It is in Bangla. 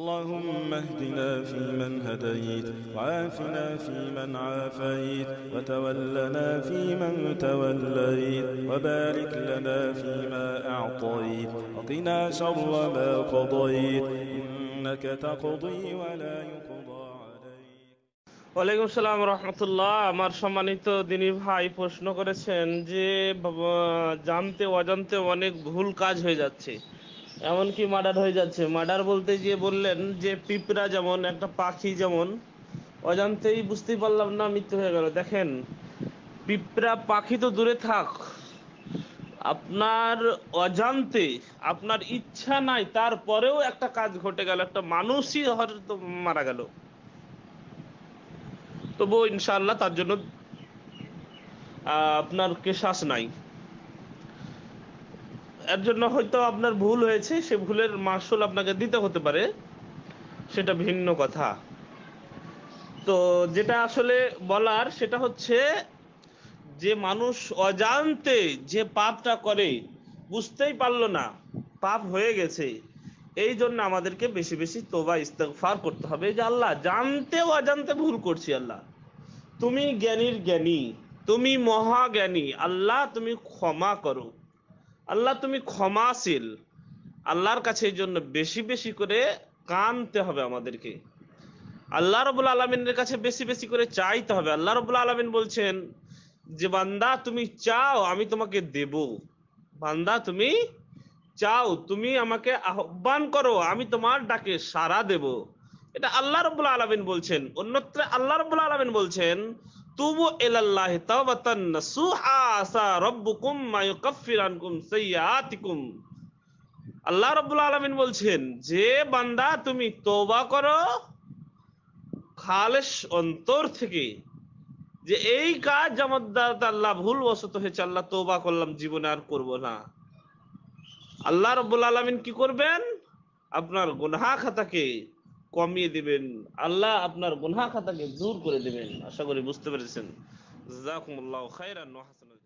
اللهم اهدنا فيمن هديت وعافنا فيمن عافيت وتولنا فيمن توليت وبارك لنا فيما أعطيت وقنا شر ما قضيت إنك تقضي ولا يقضى ওয়ালাইকুম সালাম রহমতুল্লাহ আমার সম্মানিত দিনী ভাই প্রশ্ন করেছেন যে জানতে অজান্তে অনেক ভুল কাজ হয়ে যাচ্ছে এমনকি মার্ডার হয়ে যাচ্ছে মার্ডার বলতে গিয়ে বললেন যে পিঁপড়া যেমন একটা পাখি যেমন অজান্তেই বুঝতেই পারলাম না মৃত্যু হয়ে গেল দেখেন পিঁপড়া পাখি তো দূরে থাক আপনার অজান্তে আপনার ইচ্ছা নাই তারপরেও একটা কাজ ঘটে গেল একটা মানুষই হয়তো মারা গেল তবুও ইনশাল্লাহ তার জন্য আপনার কেশাস নাই এর জন্য হয়তো আপনার ভুল হয়েছে সে ভুলের মাসুল আপনাকে দিতে হতে পারে সেটা ভিন্ন কথা তো যেটা আসলে বলার সেটা হচ্ছে যে মানুষ অজান্তে যে পাপটা করে বুঝতেই পারলো না পাপ হয়ে গেছে এই জন্য আমাদেরকে বেশি বেশি তোবা ইস্তফার করতে হবে যে আল্লাহ জানতে অজান্তে ভুল করছি আল্লাহ তুমি জ্ঞানীর জ্ঞানী তুমি মহাজ্ঞানী আল্লাহ তুমি ক্ষমা করো আল্লাহ তুমি ক্ষমাশীল আল্লাহর কাছে এই জন্য বেশি বেশি করে কানতে হবে আমাদেরকে আল্লাহ রবুল আলমিনের কাছে বেশি বেশি করে চাইতে হবে আল্লাহ রবুল আলমিন বলছেন যে বান্দা তুমি চাও আমি তোমাকে দেব বান্দা তুমি চাও তুমি আমাকে আহ্বান করো আমি তোমার ডাকে সারা দেব এটা আল্লাহ রবুল্লা আলমিন বলছেন অন্যত্র আল্লাহ রবুল্লা আলমিন বলছেন তুবু ইলাল্লাহি তাওবাতান আসা মা সাইয়্যাতিকুম আল্লাহ রাব্বুল আলামিন বলছেন যে বান্দা তুমি তওবা করো খালেস অন্তর থেকে যে এই কাজ আমার দাদা আল্লাহ ভুলবশত হয়েছে আল্লাহ তোবা করলাম জীবনে আর করব না আল্লাহ রাব্বুল আলমিন কি করবেন আপনার গুনাহ খাতাকে কমিয়ে দিবেন আল্লাহ আপনার গুনহা খাতাকে দূর করে দিবেন আশা করি বুঝতে পেরেছেন জাকুমুল্লাহ খাইরান হাসান